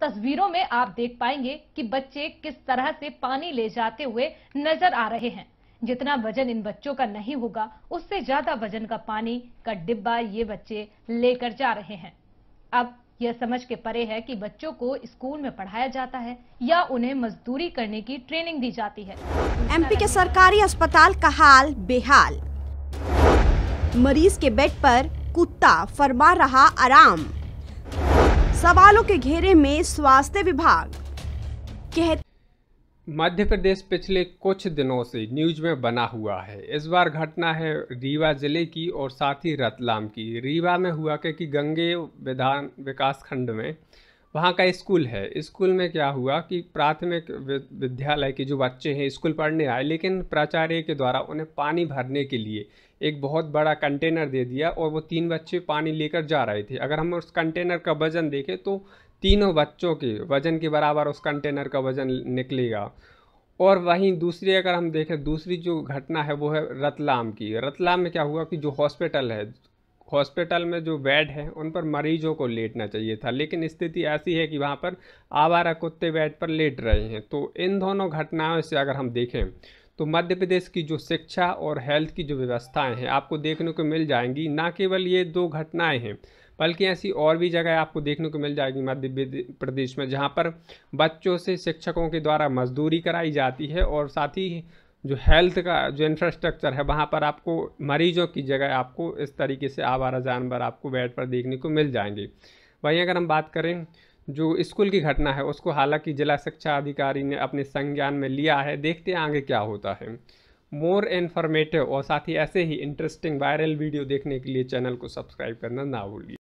तस्वीरों में आप देख पाएंगे कि बच्चे किस तरह से पानी ले जाते हुए नजर आ रहे हैं जितना वजन इन बच्चों का नहीं होगा उससे ज्यादा वजन का पानी का डिब्बा ये बच्चे लेकर जा रहे हैं अब यह समझ के परे है कि बच्चों को स्कूल में पढ़ाया जाता है या उन्हें मजदूरी करने की ट्रेनिंग दी जाती है एमपी के सरकारी अस्पताल का हाल बेहाल मरीज के बेड पर कुत्ता फरमा रहा आराम सवालों के घेरे में स्वास्थ्य विभाग कह मध्य प्रदेश पिछले कुछ दिनों से न्यूज में बना हुआ है इस बार घटना है रीवा जिले की और साथ ही रतलाम की रीवा में हुआ क्या कि गंगे विधान विकास खंड में वहाँ का स्कूल है स्कूल में क्या हुआ कि प्राथमिक विद्यालय के जो बच्चे हैं स्कूल पढ़ने आए लेकिन प्राचार्य के द्वारा उन्हें पानी भरने के लिए एक बहुत बड़ा कंटेनर दे दिया और वो तीन बच्चे पानी लेकर जा रहे थे अगर हम उस कंटेनर का वज़न देखें तो तीनों बच्चों के वज़न के बराबर उस कंटेनर का वज़न निकलेगा और वहीं दूसरी अगर हम देखें दूसरी जो घटना है वो है रतलाम की रतलाम में क्या हुआ कि जो हॉस्पिटल है हॉस्पिटल में जो बेड है उन पर मरीजों को लेटना चाहिए था लेकिन स्थिति ऐसी है कि वहाँ पर आवारा कुत्ते बेड पर लेट रहे हैं तो इन दोनों घटनाओं से अगर हम देखें तो मध्य प्रदेश की जो शिक्षा और हेल्थ की जो व्यवस्थाएं हैं आपको देखने को मिल जाएंगी ना केवल ये दो घटनाएं हैं बल्कि ऐसी और भी जगह आपको देखने को मिल जाएगी मध्य प्रदेश में जहाँ पर बच्चों से शिक्षकों के द्वारा मजदूरी कराई जाती है और साथ ही जो हेल्थ का जो इंफ्रास्ट्रक्चर है वहाँ पर आपको मरीजों की जगह आपको इस तरीके से आवारा जानवर आपको बेड पर देखने को मिल जाएंगे वहीं अगर हम बात करें जो स्कूल की घटना है उसको हालांकि जिला शिक्षा अधिकारी ने अपने संज्ञान में लिया है देखते हैं आगे क्या होता है मोर इन्फॉर्मेटिव और साथ ही ऐसे ही इंटरेस्टिंग वायरल वीडियो देखने के लिए चैनल को सब्सक्राइब करना ना भूलिए